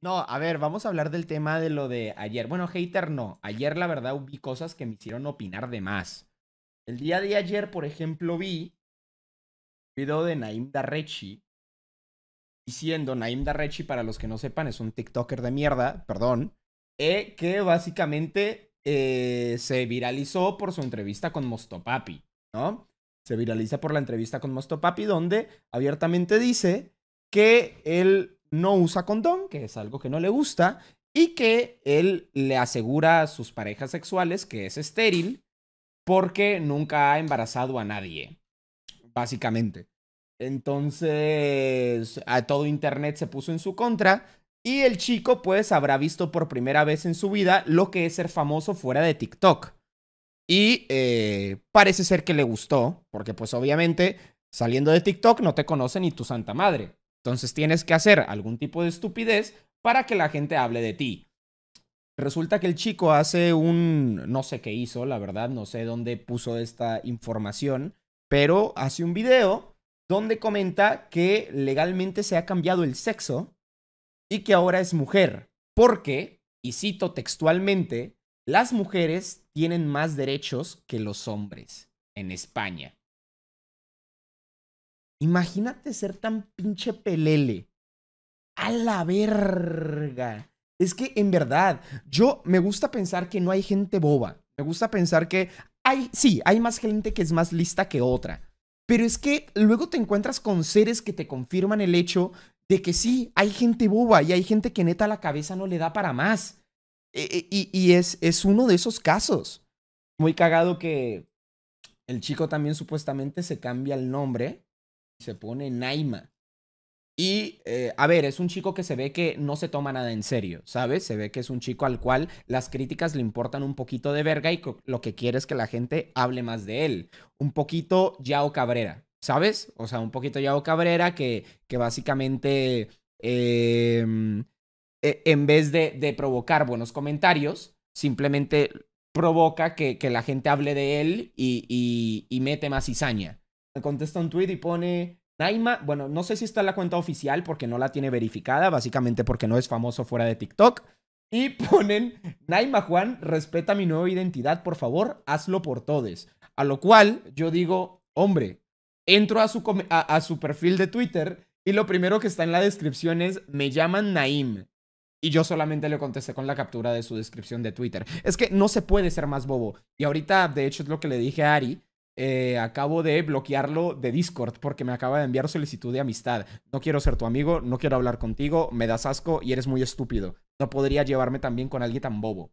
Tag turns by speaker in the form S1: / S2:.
S1: No, a ver, vamos a hablar del tema de lo de ayer. Bueno, hater no. Ayer la verdad vi cosas que me hicieron opinar de más. El día de ayer, por ejemplo, vi un video de Naim Darrechi diciendo, Naim Darrechi, para los que no sepan, es un TikToker de mierda, perdón, eh, que básicamente eh, se viralizó por su entrevista con Mostopapi, ¿no? Se viraliza por la entrevista con Mostopapi, donde abiertamente dice que él no usa condón, que es algo que no le gusta, y que él le asegura a sus parejas sexuales que es estéril porque nunca ha embarazado a nadie, básicamente. Entonces, a todo Internet se puso en su contra y el chico pues habrá visto por primera vez en su vida lo que es ser famoso fuera de TikTok. Y eh, parece ser que le gustó, porque pues obviamente saliendo de TikTok no te conoce ni tu santa madre. Entonces tienes que hacer algún tipo de estupidez para que la gente hable de ti. Resulta que el chico hace un, no sé qué hizo, la verdad, no sé dónde puso esta información, pero hace un video donde comenta que legalmente se ha cambiado el sexo y que ahora es mujer, porque, y cito textualmente, las mujeres tienen más derechos que los hombres en España. Imagínate ser tan pinche pelele. A la verga. Es que en verdad, yo me gusta pensar que no hay gente boba. Me gusta pensar que hay, sí, hay más gente que es más lista que otra. Pero es que luego te encuentras con seres que te confirman el hecho de que sí, hay gente boba y hay gente que neta la cabeza no le da para más. E, e, y, y es, es uno de esos casos. Muy cagado que el chico también supuestamente se cambia el nombre se pone Naima. Y, eh, a ver, es un chico que se ve que no se toma nada en serio, ¿sabes? Se ve que es un chico al cual las críticas le importan un poquito de verga y lo que quiere es que la gente hable más de él. Un poquito Yao Cabrera, ¿sabes? O sea, un poquito Yao Cabrera que, que básicamente, em, e, en vez de, provocar buenos comentarios, simplemente provoca que, la gente hable de él y, y, y mete más cizaña contesta un tweet y pone, Naima, bueno, no sé si está en la cuenta oficial porque no la tiene verificada, básicamente porque no es famoso fuera de TikTok. Y ponen, Naima Juan, respeta mi nueva identidad, por favor, hazlo por todos. A lo cual yo digo, hombre, entro a su, a su perfil de Twitter y lo primero que está en la descripción es, me llaman Naim. Y yo solamente le contesté con la captura de su descripción de Twitter. Es que no se puede ser más bobo. Y ahorita, de hecho, es lo que le dije a Ari, eh, acabo de bloquearlo de Discord porque me acaba de enviar solicitud de amistad. No quiero ser tu amigo, no quiero hablar contigo, me das asco y eres muy estúpido. No podría llevarme también con alguien tan bobo.